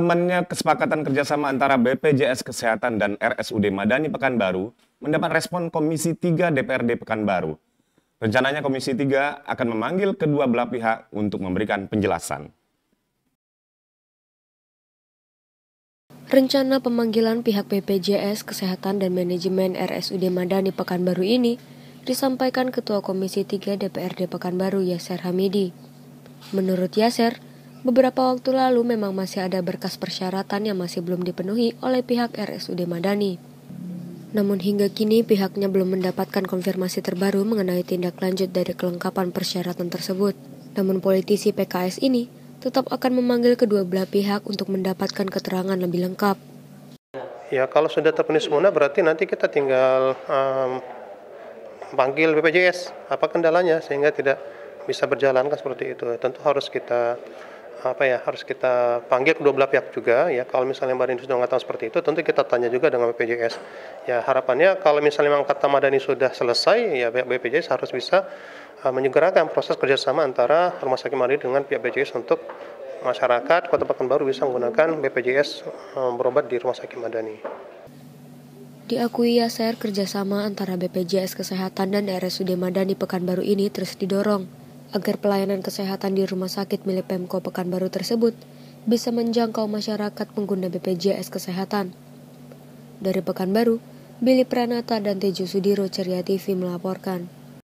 temannya kesepakatan kerjasama antara BPJS Kesehatan dan RSUD Madani Pekanbaru mendapat respon Komisi 3 DPRD Pekanbaru. Rencananya Komisi 3 akan memanggil kedua belah pihak untuk memberikan penjelasan. Rencana pemanggilan pihak BPJS Kesehatan dan Manajemen RSUD Madani Pekanbaru ini disampaikan Ketua Komisi 3 DPRD Pekanbaru Yaser Hamidi. Menurut Yaser, Beberapa waktu lalu memang masih ada berkas persyaratan yang masih belum dipenuhi oleh pihak RSUD Madani. Namun hingga kini pihaknya belum mendapatkan konfirmasi terbaru mengenai tindak lanjut dari kelengkapan persyaratan tersebut. Namun politisi PKS ini tetap akan memanggil kedua belah pihak untuk mendapatkan keterangan lebih lengkap. Ya kalau sudah terpenuhi semuanya berarti nanti kita tinggal um, panggil BPJS apa kendalanya sehingga tidak bisa berjalan kan seperti itu. Tentu harus kita apa ya harus kita panggil kedua belah pihak juga ya kalau misalnya Badan sudah mengatakan seperti itu tentu kita tanya juga dengan BPJS ya harapannya kalau misalnya memang kata Madani sudah selesai ya pihak BPJS harus bisa uh, menyegerakan proses kerjasama antara rumah sakit mandiri dengan pihak BPJS untuk masyarakat Kota Pekanbaru bisa menggunakan BPJS um, e, berobat di rumah sakit Madani. Diakui ya, share kerjasama antara BPJS Kesehatan dan RSUD Madani Pekanbaru ini terus didorong agar pelayanan kesehatan di rumah sakit milik Pemko Pekanbaru tersebut bisa menjangkau masyarakat pengguna BPJS Kesehatan. Dari Pekanbaru, Billy Pranata dan Tejo Sudiro Ceria TV melaporkan.